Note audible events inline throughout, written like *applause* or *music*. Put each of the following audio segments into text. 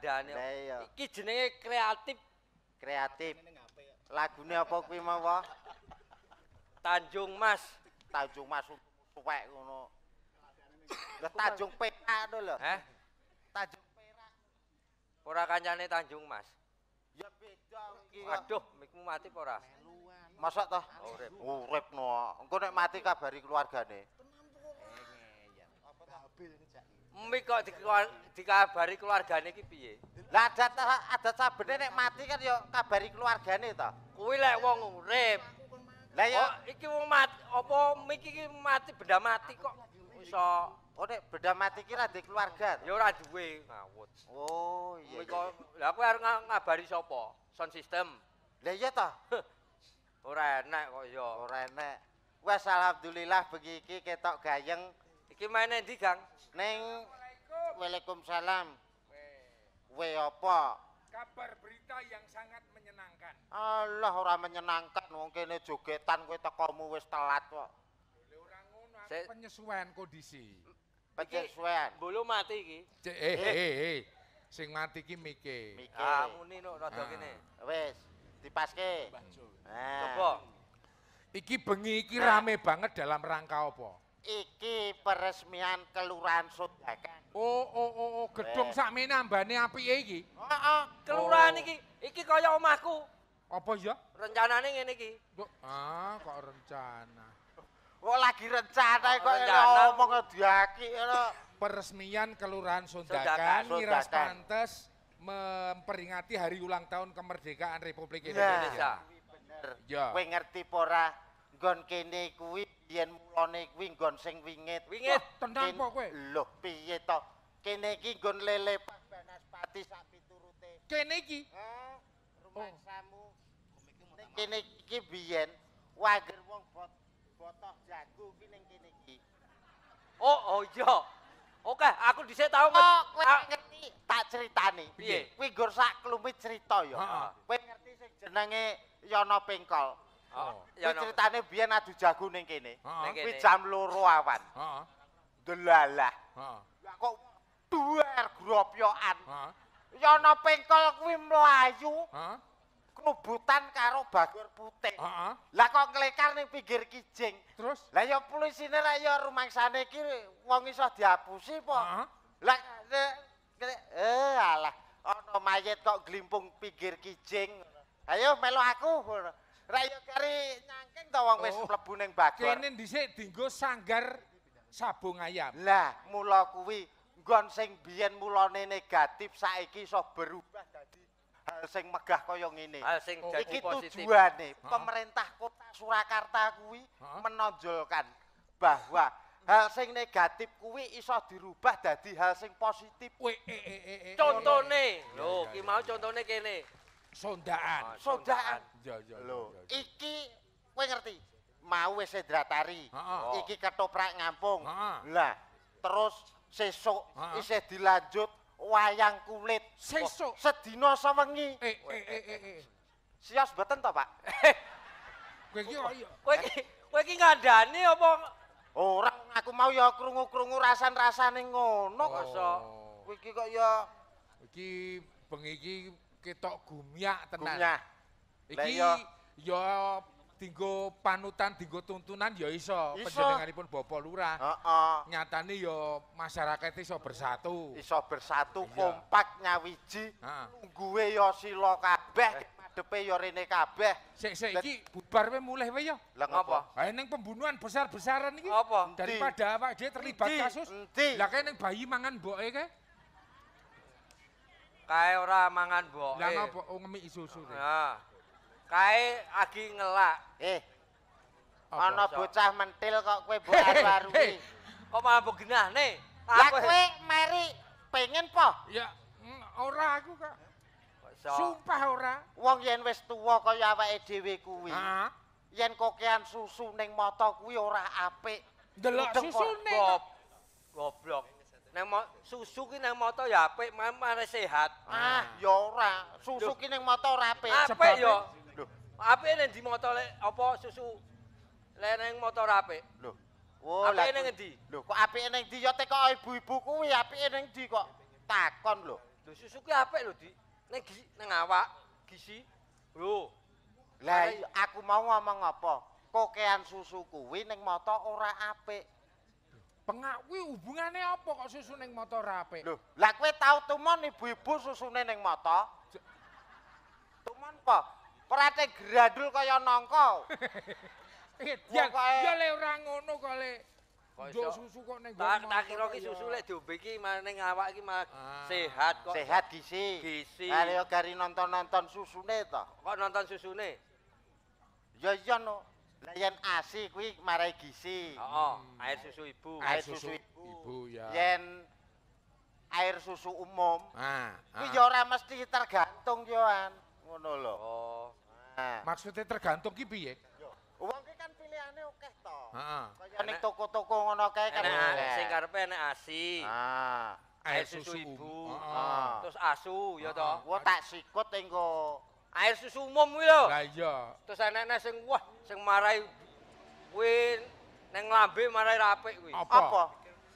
gandane. Lah iya. Iki jenenge kreatif. Kreatif. Lagune apa kuwi mawa? Tanjung Mas, Tanjung Mas suwek ngono. Lah Tanjung Perak to lho. Heh. Tanjung Perak. Ora kancane Tanjung Mas. Ya beda iki. Waduh, mikmu mati apa ora? Masak toh? Urip. Urip Engko nek mati kabari keluargane. Mbi kok dikabari keluargane iki piye? Lah adat adat sabene nek mati kan ya kabari keluargane ta. Kuwi lek wong urip. Lah ya oh, iki wong mati apa miki iki mati beda mati kok iso Oh nek beda mati ki ra di keluarga. Ya ora duwe. Ngawut. Oh iya. Mbi kok lha kowe arep ngabari sapa? son system. Lah iya ta. Ora enak kok ya. Ora enak. Wes alhamdulillah begi ketok gayeng. Kemana maene Kang? Neng Waalaikumsalam. We apa? Kabar berita yang sangat menyenangkan. Allah ora menyenangkan wong kene jogetan kowe tekomu wis telat kok. Ora penyesuaian kondisi. Penyesuaian. Belum mati iki. Eh eh eh. eh. Sing mati ki Mike. Mike. Ah muni no rada ah. kene. Wis, dipaske. Eh. Coba. Iki bengi iki rame banget dalam rangka apa? iki peresmian kelurahan Sundakan. Oh, oh oh oh, gedung eh. sakmene ambane apike iki. Heeh, oh, oh. kelurahan oh. iki iki kaya omahku. Apa ya? Rencanane ngene iki. Ah, kok rencana. Kok lagi rencana kok ngomong diaki Peresmian Kelurahan Sundakan miras pantes memperingati hari ulang tahun kemerdekaan Republik Indonesia. Ya, bener. Ya. Kowe ngerti pora nggon kene kuwi biyen mulane kuwi nggon sing wingit. Wingit tendang po kowe. Lho piye to? Kene iki nggon lele Pak Banaspati sak piturute. Kene iki? Heeh. Rumangsamu. Oh. Kene iki biyen wager wong bot botoh jago iki ning kene iki. Oh, oh iya. Oke, aku dhisik tau ah. Tak critani. Piye? Kuwi nggon sak klumit crita ya. Kowe ngerti sing jenenge Yana Pengkol. Oh. oh. Kuwi critane biyen adu jago ning kene. Oh. Ning kene. Kuwi jam 02.00 awan. Heeh. Oh. Delalah. Heeh. kok duer gropyokan. Heeh. Ya ana pengkol kuwi mlayu. Kebutan karo bagur putih. Heeh. Lah kok nglekar ning pinggir kijing. Terus? Lah ya polisine lah ya rumangsane iki wong iso diapusi po. Heeh. Lah eh alah ana mayit kok glimpung pinggir kijing. Ayo melu aku Ra kari nyangkeng to wong wis oh. mlebu ning Bagor. Kene dhisik dienggo sanggar sabung ayam. Lah, mula kuwi nggon sing biyen mulane negatif saiki iso berubah dadi hal sing megah kaya ngene. Hal sing oh. iki tujuane pemerintah Kota Surakarta kuwi menonjolkan bahwa hal sing negatif kuwi iso dirubah dadi hal sing positif. Wee, e, eh, e, eh, e, eh, e, contone, lho, ki mau contone kene. sondaan. Ah, sondaan. Ya ya, ya, ya, ya, iki kowe ngerti. Mau wis dratari, Oh. Iki ketoprak ngampung. Lah, terus sesuk isih dilanjut wayang kulit. Sesuk. Sedina sawengi. Eh eh, eh, eh, eh, eh. Sias beten to, Pak? *laughs* Kowe iki kok iya. Kowe iki kowe iki ngandani apa Orang aku mau ya krungu-krungu rasan-rasane ngono kok. Oh. Kowe iki kok ya iki bengi iki ketok gumiak tenan. Gumiak. Iki yo iya. yo ya dinggo panutan, dinggo tuntunan ya iso, iso. panjenenganipun Bapak Lurah. Heeh. Nyatane yo ya masyarakat iso bersatu. Iso bersatu iya. kompak nyawiji. Lungguhe ya sila kabeh, madhepe eh. ya rene kabeh. Sik sik iki bubar we mulih we ya. Lah ngapa? Ha ning pembunuhan besar-besaran iki. Apa? Daripada awak dhewe terlibat kasus. Lah kae ning bayi mangan mboke kae. Kae ora mangan mbok. Lah ngopo oh, ngemi susu. Ha. Kae agi ngelak. Eh. Ana bocah mentil kok kowe mbok aru Kok malah mbok genahne? Lah kowe meri pengen po? Ya mm, ora aku kok. So, Sumpah ora. Wong yen wis tuwa kaya awake dhewe kuwi. Ha? Yen kokean susu ning mata kuwi ora apik. Delok susune. Goblok. Nang susu ki nang mata ya apik, mamane sehat. Ah. ah, ya ora. Susu ki nang mata ora apik. Apik ya. Lho, apik nang di mata lek apa susu le nang mata ora apik. Lho. Oh, apik nang ndi? Lho, kok apike nang di, yo teko ibu-ibu kuwi apike nang ndi kok takon lho. Lho, susu ki apik lho, Di. Nang gizi nang awak, gizi. Lho. Lah aku mau ngomong apa? Kokean susu kuwi nang mata ora apik. pengak kuwi hubungane apa kok susu ning mata rapek lho la kowe tau tumon ibu-ibu susune ning mata tumon apa prate gradul kaya nangka *laughs* ya ya le ora ngono kok le kok susu kok ning tak tak kira ki susu lek diombe ki maning awak ki ah. sehat kok sehat gisi gisi lha yo gari nonton-nonton susune to kok nonton susune ya iya no Lah yen ASI kuwi marai gisi, Oh, hmm. air susu ibu. Air susu, ibu. Yen air susu umum. Nah, kuwi ah. ya ora mesti tergantung yo Ngono lho. Oh. Nah. Maksudnya tergantung ki piye? Yo. Wong ki kan pilihane akeh to. Heeh. Kaya nek toko-toko ngono kae kan. Nah, sing karepe nek ASI. Nah. Air, susu, ibu. Heeh. Ah. Terus asu yo to. Wo tak sikut engko air susu umum kuwi lho. Lah iya. Terus anak-anak sing wah sing marai kuwi neng lambe marai rapek kuwi. Apa?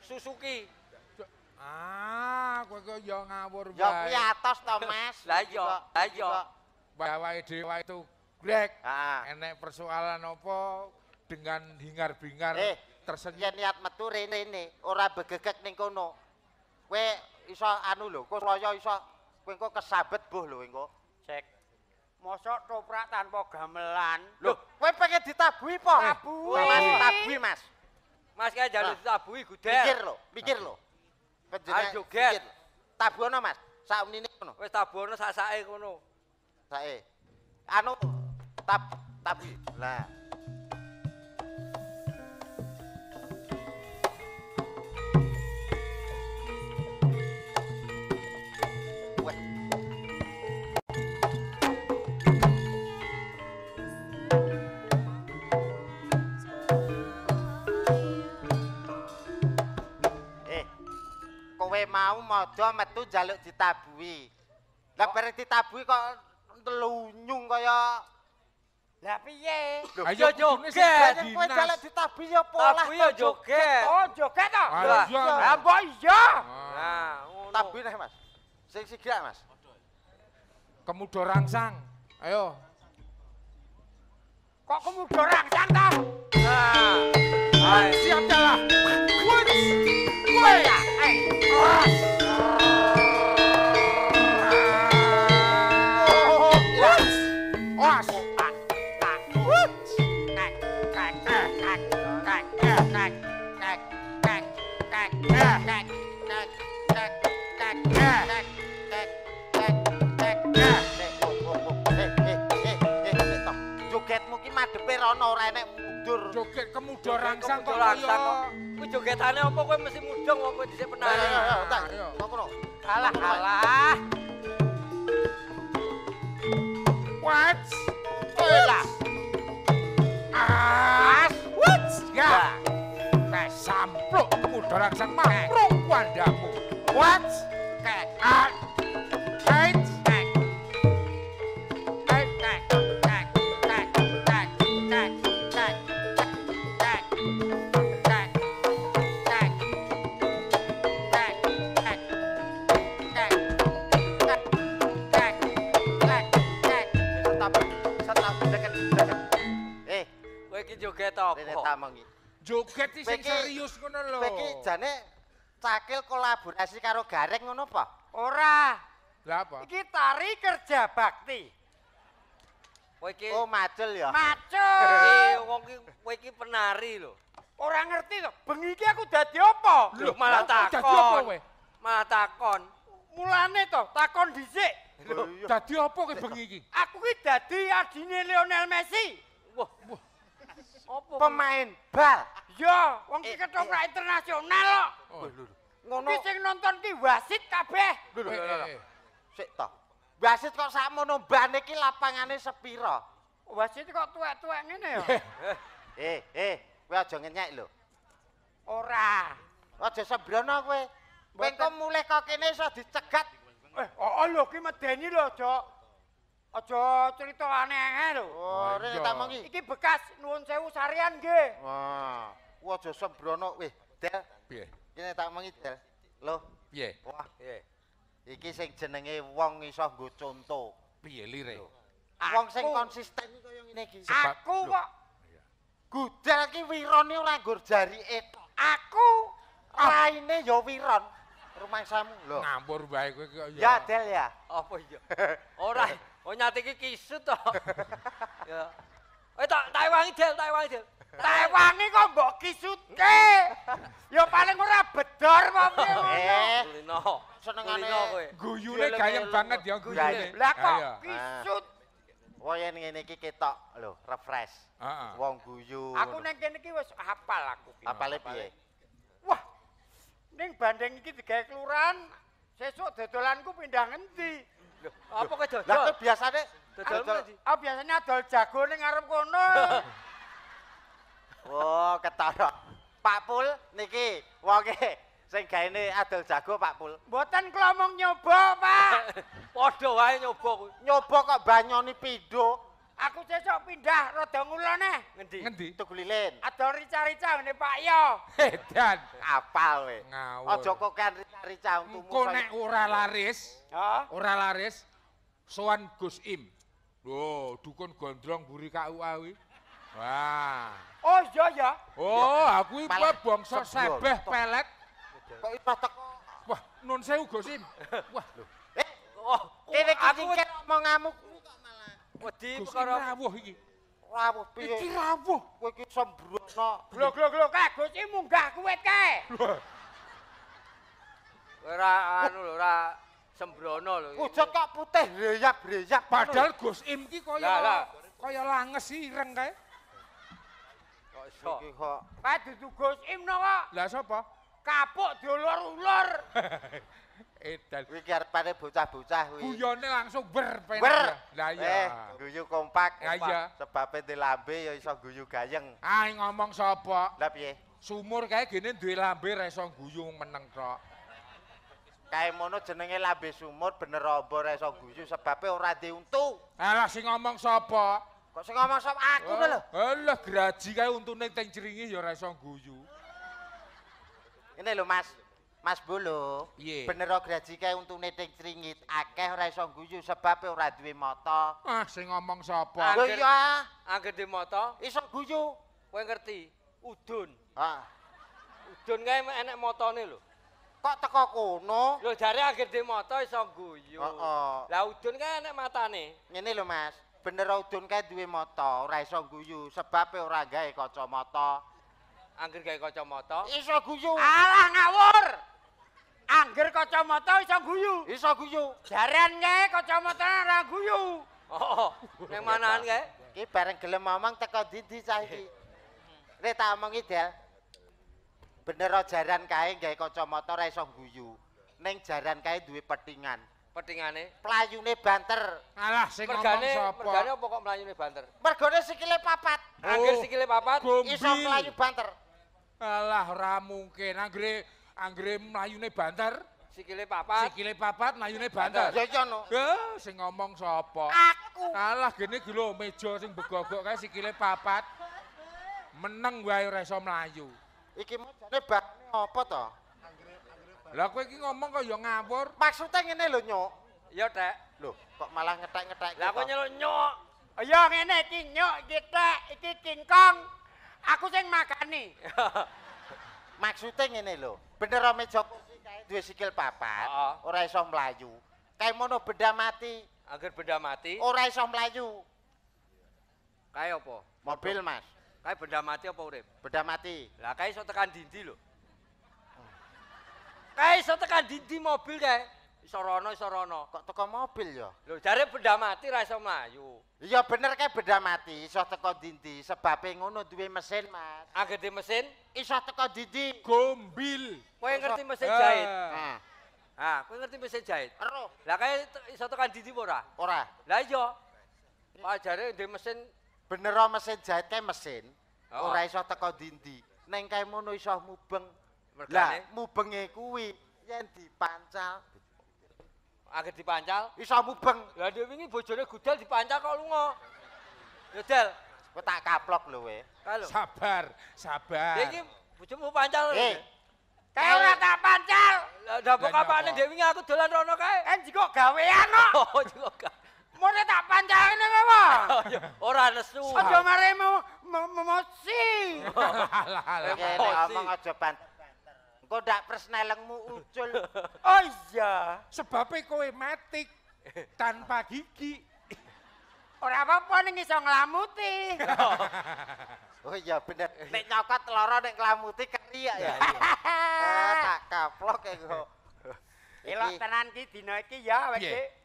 Susuki. Ah, kowe kok ya ngawur bae. Ya kuwi atos to, Mas. Lah iya. Lah iya. Bawae dhewe itu grek. Heeh. Enek persoalan apa dengan hingar bingar eh, tersenyum. Ya niat metu rene ini ora begegek ning kono. Kowe iso anu lho, kok iso kowe kok kesabet boh lho engko. Cek mosok toprak tanpa gamelan. Loh, kowe pengen ditabuhi po? Eh, Tabuhi. Mas tabui Mas. Mas kaya jare ditabui, ditabuhi guder. Pikir lho, pikir lho. Penjene Ayo joget. Tabu ana, Mas. Sak menine ngono. Wis tabu ana sak sae ngono. Sae. Anu tab Tabui. Lah. mau modo metu jaluk ditabui. Lah bareng ditabui kok telunyung kaya Lah piye? Ayo iya, iya, joget. Kowe jalak ditabui ya pola. Tabui ya joget. Oh, joget to. Lah iya, mbok iya. Nah, tabui neh, Mas. Sing sigrak, Mas. Kemudo rangsang. Ayo. Kok kemudo rangsang ta? Nah. nah. Siap jalan. Wes. Wes. Eh. Ah. jogetane apa kowe mesti mudong apa kowe dhisik penari. Ayo, ayo, Kalah, kalah. What? Oh, lah. As, what? Ya. Kayak sampruk kudu raksan mah perempuan dapu. What? Ah, Tama iki. Joget iki sing serius ngono lho. Iki jane cakil kolaborasi karo Gareng ngono apa? Ora. Lah apa? Iki tari kerja bakti. Kowe Oh, oh macul ya. Macul. *laughs* Iya. Iki wong iki penari lho. Ora ngerti to, bengi iki aku dadi apa? Lho malah takon. Malah takon. Mulane to, takon dhisik. Lho, iya. dadi apa kowe bengi iki? Aku ki dadi adine Lionel Messi. Wah, wah. Pemain bal. Ya, wong eh, iki ketoprak eh. internasional kok. Oh, Ngono. Iki sing nonton ki wasit kabeh. Eh, Sik to. Wasit kok sak mono ban iki lapangane sepira? Wasit kok tuwek-tuwek ngene ya. Eh, eh, kowe aja ngenyek lho. Ora. Aja sembrono kowe. Kowe kok mulih kok kene iso dicegat. Eh, oh, oh lho ki medeni lho, Cok. Aja crito aneh lho. Ora oh, tak mongki. Iki bekas nuwun sewu sarian nggih. Wah. Ku aja sembrono. Weh, Del. Piye? Kene tak mongki, Del. Loh, piye? Wah, piye? Iki sing jenenge wong iso nggo conto. Piye lire? Wong sing konsisten iki koyo ngene iki. Aku kok gudal ki wirone ora nggur jari Aku raine ya wiron. rumah sam lho ngampur bae kowe kok ya del ya apa ya? ora *laughs* oh nyate iki kisut to *laughs* ya eh tak tak del tak del tak wangi kok mbok kisutke ya paling ora bedor wong e, e. Eh. lino senengane kowe guyune gayeng banget ya guyune Lah, ah, kok kisut ah. Woyen ngene iki ketok lho refresh. Heeh. Ah, wong guyu. Aku neng kene iki wis hafal aku. Hafale piye? ning bandeng iki digawe keluran, sesuk dodolanku pindah ngendi lho apa ke dodol lha biasane dodol ah biasane adol jago ning ngarep kono *laughs* oh ketara Pak Pul niki wonge sing gaene adol jago Pak Pul mboten kula mung nyoba Pak *laughs* padha wae nyoba nyoba kok banyoni pindho Aku cocok pindah roda ngulo neh. Ngendi? Ngendi? Tuku lilin. Ada rica-rica ngene Pak Yo. Ya. Edan. Apal we. Ngawur. Aja kokan rica-rica untumu. Engko nek ora laris, ha? Ora laris sowan Gus Im. Lho, dukun gondrong buri KUA kuwi. Wah. Oh iya, iya. Oh, ya. Oh, aku iki bangsa sebeh pelet. Kok iso teko. Wah, nun sewu Gus *laughs* Wah. Lho. Eh, oh, kene iki mau ngamuk Wedi karo rawuh iki. Rawuh piye? Iki rawuh. Kowe iki sembrono. Glo glo glo kae Gusti munggah kuwit kae. Ora anu lho, ra sembrono lho. Wujud kok putih reyak-reyak padahal Gus Im iki kaya kaya langes ireng kae. Kok iso? Kae dudu Gus Im no kok. Lah sapa? kapuk diulur-ulur. *laughs* Edan. Kuwi karepane bocah-bocah kuwi. Guyone langsung ber. Ber. Lah iya. Eh, guyu kompak. Lah iya. Sebabe ndek lambe ya iso guyu gayeng. Ah, ngomong sapa? Lah piye? Sumur kae gene duwe lambe ra iso guyu meneng tok. Kae mono jenenge lambe sumur bener apa ra iso guyu sebabe ora ndek untu. Alah sing ngomong sapa? Kok sing ngomong sapa aku lho. Alah eh, eh, graji kae untune teng jringi ya ra iso guyu. Ini lo Mas. Mas bulu yeah. bener graji kae untuk ning cringit akeh ora iso guyu sebab ora duwe Ah, sing ngomong sapa? Lho oh iya, anggere duwe mata iso guyu. Kowe ngerti? Udun. Ah. Udun kae enek matane lho. Kok teko kono? Lho jare anggere duwe mata iso guyu. Heeh. Oh, oh. Lah udun kae enek matane. Ngene lho Mas, bener udun kae duwe motor, ora iso guyu sebab ora gawe kacamata. angger gawe kacamata iso guyu alah ngawur angger kacamata iso guyu iso guyu jaran kae kacamata ora guyu oh, oh. nang manahan kae iki bareng gelem mamang teko ndi-ndi sa iki rek tak omongi del bener jaran kae gawe kacamata ora iso guyu ning jaran kae duwe petingan petingane playune banter alah sing mergane, ngomong sapa mergane opo kok mlayune banter mergane sikile papat oh, angger sikile papat iso mlayu banter Alah ora mungkin anggere anggere mlayune banter. Sikile papat. Sikile papat mlayune banter. Jecono. Heh, sing ngomong sapa? Aku. Alah gene iki meja sing begogok kae sikile papat. Meneng wae ora iso mlayu. Iki mojane bane apa to? Lah kowe iki ngomong kok ya ngawur. Maksude ngene lho, Nyok. Ya, Dek. Lho, kok malah ngetek-ngetek. Lah kok nyeluk Nyok. Ya ngene iki Nyok, ketek iki kingkong. Aku sing makani. *laughs* Maksudnya ngene lho. Bener ame jok duwe sikil papat, ora iso mlayu. Kae mono benda mati. Agar benda mati. Ora iso mlayu. Kae apa? Mobil, Mas. Kae benda mati apa urip? Benda mati. Lah kae iso tekan dindi lho. Kae iso tekan dindi mobil kae. sorono sorono kok teko mobil ya lho jare benda mati ra iso mlayu iya bener kayak benda mati iso teko dindi sebab ngono duwe mesin mas agar di mesin iso teko dindi gombil kowe ngerti mesin jahit uh. ah, ah. kowe ngerti mesin jahit ero lah kaya iso teko dindi ora ora lah iya pak jare di mesin bener mesin jahit kayak mesin oh. ora iso teko dindi neng kae ngono iso mubeng lah mubenge kuwi yen dipancal Angger dipancal. Isamu mubeng. Lah Dewi wingi bojone gudel dipancal kok lunga. Ya dal, kok tak kaplok lho we. Sabar, sabar. Iki bojomu pancal. Eh. Kae ora tak pancal. Lah dak kok Dewi dhewe aku dolan rono kae. Eh jiko gawean kok. *laughs* Oh jiko gawean. Mure tak pancal ngene kok. *laughs* Oh, ora nesu. Aja mare mau mosi. *laughs* Oke, omong aja pancal. engko ndak presnelengmu ucul. *laughs* Oh iya, sebabe kowe matik tanpa gigi. Ora apa-apa ning iso nglamuti. *laughs* Oh iya bener. Nek nyokot loro nek nglamuti keriak ya. Oh *laughs* tak kaplok engko. Elok tenan iki dina iki ya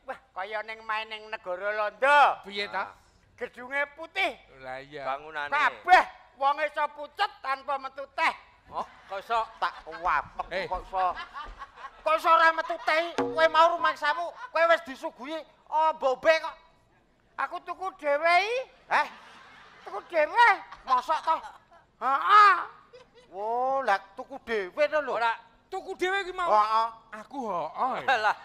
Wah, kaya ning main ning negara Londo. Piye ta? Ah. Gedunge putih. Lah iya. Bangunane. Kabeh wong iso pucet tanpa metu teh. Oh, koso tak wapek hey. Eh. koso koso ora metu teh kowe mau rumaksamu kowe wis disuguhi ombe oh, kok aku tuku dhewe iki eh tuku dhewe mosok to heeh wo lah, tuku dhewe to lho ora tuku dhewe iki mau heeh aku heeh *laughs* lah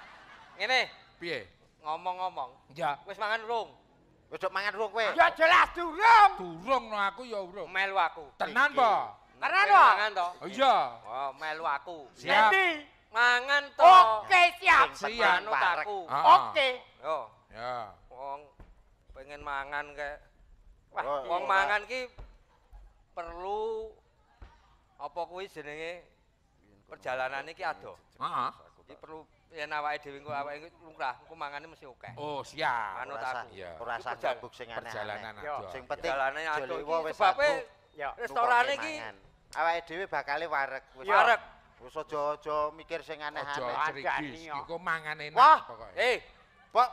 ngene piye ngomong-ngomong ya wis mangan rung wis mangan rung kowe ya jelas durung durung no aku ya urung melu aku tenan po Pernah toh? Mangan oh, Iya. Oh, melu aku. Siap. mangan toh. Oke, siap. Siap. aku. Ah, ah. Oke. Yo. Ya. Wong pengen mangan ke. Wah, wong mangan ki perlu apa kuwi jenenge perjalanan iki ado. Heeh. Ah, iki perlu yen awake dhewe engko awake lungkrah, engko mangane mesti oke. Oh, siap. Anu aku. Ora usah jambuk sing aneh-aneh. Perjalanan ado. Sing penting jalane ado iki sebabe Ya, restorane iki awake dhewe bakale wareg wis wareg wis aja-aja mikir sing aneh-aneh aja iki mangan enak Wah, pokoknya eh pok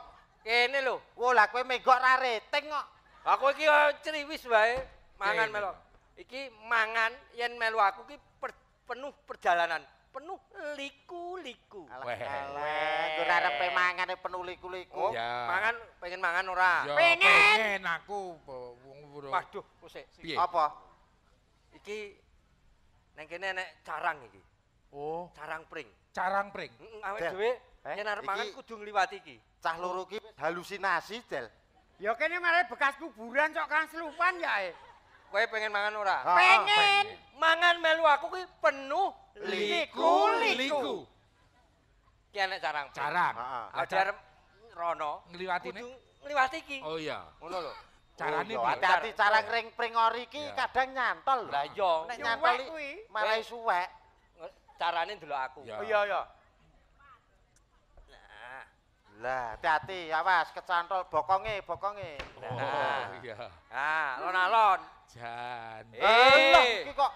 kene lho wah lah kowe megok ra reteng kok aku iki eh, ceriwis, wae mangan melo iki mangan yen melu aku iki penuh perjalanan penuh liku-liku. Alah, ora arepe mangan penuh liku-liku. Oh, Mangan pengen mangan ora? Pengen. pengen aku wong Waduh, kusik. Apa? Iki Neng kene nek carang iki. Oh, carang pring. Carang pring. Heeh, awake dhewe eh, yen arep mangan kudu ngliwati iki. Cah loro iki oh. halusinasi, Del. Ya kene mare bekas kuburan cok kan selupan ya. Eh. Kowe pengen mangan ora? Ah, pengen. Mangan melu aku kuwi penuh liku liku. liku. Ki anak carang. Pring. Carang. Heeh. Ah, ah. rono ngliwati ne. Kudu ngliwati iki. Oh iya. Ngono lho. carane oh, hati-hati cara ngring pringori iki kadang nyantol lho lah iya nek nyantol kuwi malah eh. suwek carane dulu aku oh, iya iya nah lah hati-hati awas kecantol bokonge bokonge oh, iya yeah. nah lon alon jan eh, eh iki kok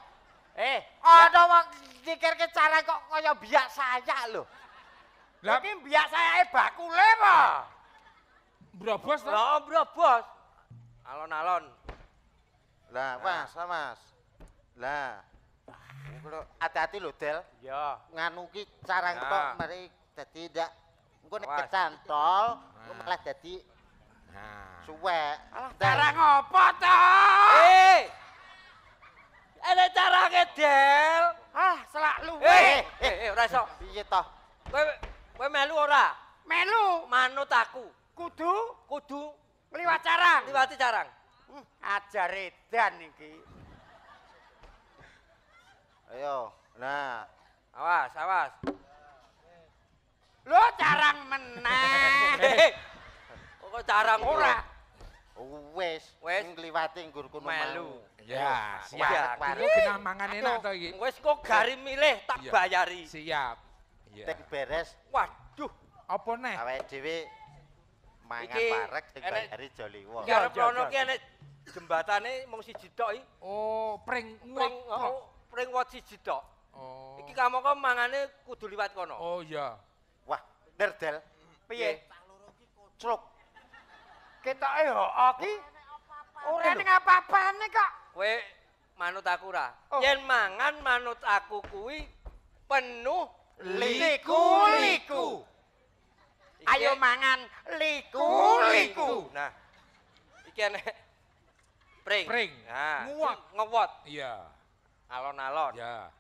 eh ada wong dikir cara kok kaya biak saya lho lah iki biak saya bakule apa Bro bos, lah. Oh, bro bos. Alon-alon. Lah, Mas, nah. Mas. Lah. hati-hati lo Del. Iya. Nganu ki carang nah. kok mari dadi ndak engko nek kecantol nah. malah jadi nah. suwek. Alah, carang opo to? Eh. Ana eh, carange, Del. Ah, selak luwe. Eh, eh, eh, eh ora iso. Piye to? melu ora? Melu. Manut aku. Kudu? Kudu Liwat carang. Liwati carang. Hmm, ajar ajare dan iki. Ayo, nah. Awas, awas. Lo carang menang. *laughs* Kok carang ora? Wes, wes ngliwati nggurku malu. Ya, siap. Aku kena mangan enak to iki. Wes kok gari milih tak bayari. Siap. Ya. beres. Waduh. Apa neh? Awake dhewe mangan parek sing bayari Jolly Wong. Ya ono ki enek jembatane mung siji tok iki. Oh, pring pring oh, pring wat siji tok. Oh. Iki kamangka mangane kudu liwat kono. Oh iya. Wah, nerdel. Piye? Cruk. Ketoke ho iki. Ora ning apa-apane kok. Kowe manut aku ra. Oh. Yen mangan manut aku kuwi penuh liku-liku. Ayo mangan liku liku. Nah. Iki enek pring. Pring. Nah. Nguwat. Ngewot. Iya. Alon-alon. Iya.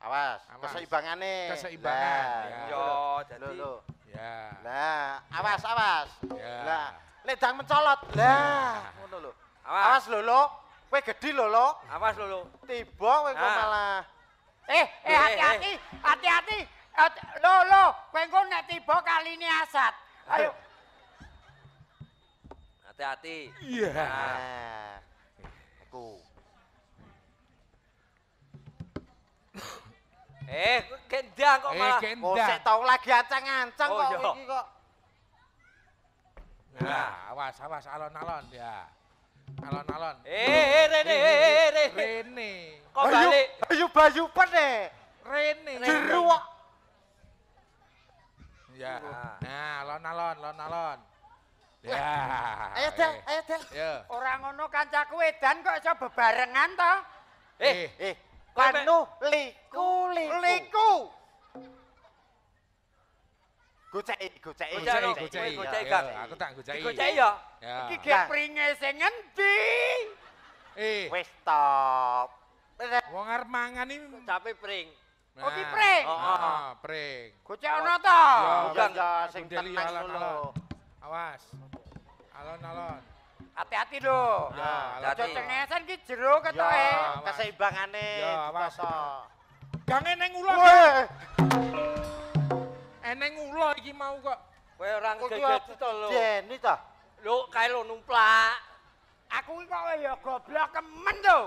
Awas, awas. keseimbangannya. Keseimbangan. Nah, ya. Yo, jadi. Lho, Ya. Nah, awas, awas. Ya. Nah, ledang mencolot. Nah, ngono lo Awas. Awas lo lo Kowe gedhi lo lo Awas lo lo Tiba kowe nah. malah Eh, eh hati-hati, hati-hati. Lo lo, kowe engko nek tiba kaline asat. Ayo. Hati-hati. Iya. -hati. Yeah. Nah, aku. Eh, gendang kok eh, malah. Eh, gendang. Kok oh, lagi ancang-ancang oh, kok iya. kok. Nah, awas awas alon-alon ya. Alon-alon. Eh, eh Rene, eh, Rene. Rene. Kok balik? Ayo bayupan deh. Rene. Jeruwak ya. Ah. Nah, lon alon, lon alon. Ya. *laughs* Ayo dah, ayo dah. Ya. Orang ono kancaku edan kok iso bebarengan toh? Eh, eh, eh. Panu liku liku. Liku. Gocai, gocai, gocai, gocai, gocai, Aku tak gocai. Gocai ya. Iki ge pringe sing ngendi? Eh. Wis stop. Wong arep mangan iki capek pring. Oh, di pring. Oh, oh. pring. Kucek ana to. Bukan sing tenang lho. Awas. Alon-alon. Hati-hati lho. Ya, ah, ala cengesan ki jero ketoke keseimbangane. Ya, awas. Gang eneng ula. Eneng ula iki mau kok. Kowe ora ngegeget to lho. Jeni ta. Lho, kae lho numplak. Aku iki kok ya goblok kemen to.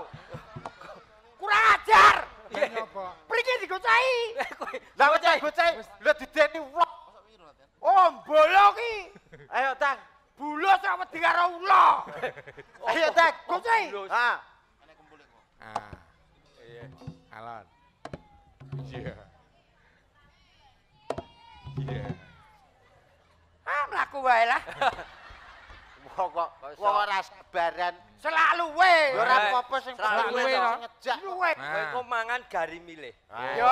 Kurang ajar. Pergi dikocai. Eh, lah kok dikocai? Lu dideni ulo. Oh, bolo ki. *laughs* Ayo, Tang. Bulo sak wedi karo ulo. *laughs* Ayo, Tang, kocai. Oh, ha. Ana kumpul Ha. Ah. Iya. Alon. Iya. Iya. Ah, mlaku wae lah. *laughs* kok kok kok ora sabaran selalu we ora apa sing selalu we ngejak we kok mangan gari milih yo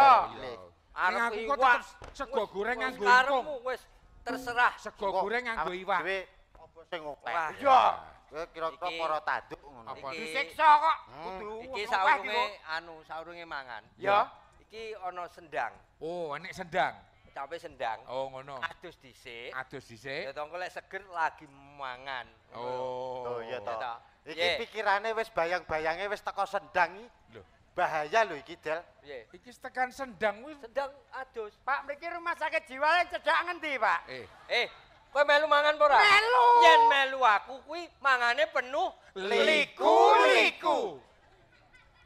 arep aku sego goreng nganggo karo wis terserah sego goreng nganggo iwak dhewe apa sing opek yo kowe kira-kira para taduk ngono apa disiksa kok hmm. iki saurunge anu saurunge mangan yo iki ana sendang oh enek sendang cabe sendang. Oh, ngono. Adus dhisik. Adus dhisik. Ya tong lek seger lagi mangan. Oh. Oh iya to. Iki pikirane wis bayang-bayange wis teko sendang iki. Bahaya lho iki, Del. Piye? Iki tekan sendang wis. Sendang adus. Pak, mriki rumah sakit jiwa lek cedak ngendi, Pak? Eh. Eh, kowe melu mangan apa ora? Melu. Yen melu aku kuwi mangane penuh liku-liku. Liku.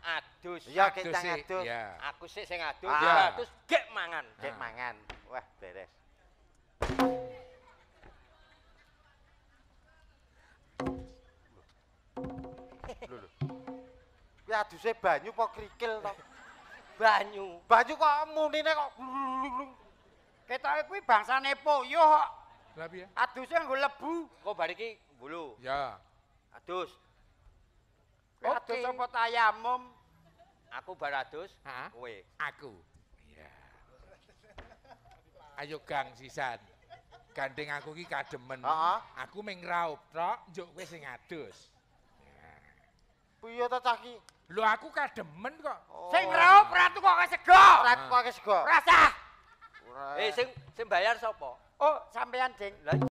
adus. ya kita ngadus. Ya. Aku sih sing adus, ah. adus gek mangan. Gek ah. mangan. Wah, beres. Ya lho. saya banyu apa krikil to? Banyu. Banyu kok munine kok Ketoke kuwi bangsane puyuh kok. Lah piye? Aduse nggo lebu. Kok bar bulu. Ya. Adus. Oke. Okay. Adus apa tayamum? Aku Barados, kowe. Aku. Iya. *laughs* Ayo Gang Sisan. Gandeng aku iki kademen. Ha Aku mung ngraup tok, njuk kowe sing adus. Piye to cah iki? Lho aku kademen kok. Oh. Sing ngraup ratu kok sego. Ratu kok sego. Rasah. Eh sing sing bayar sapa? Oh, sampean, Ding.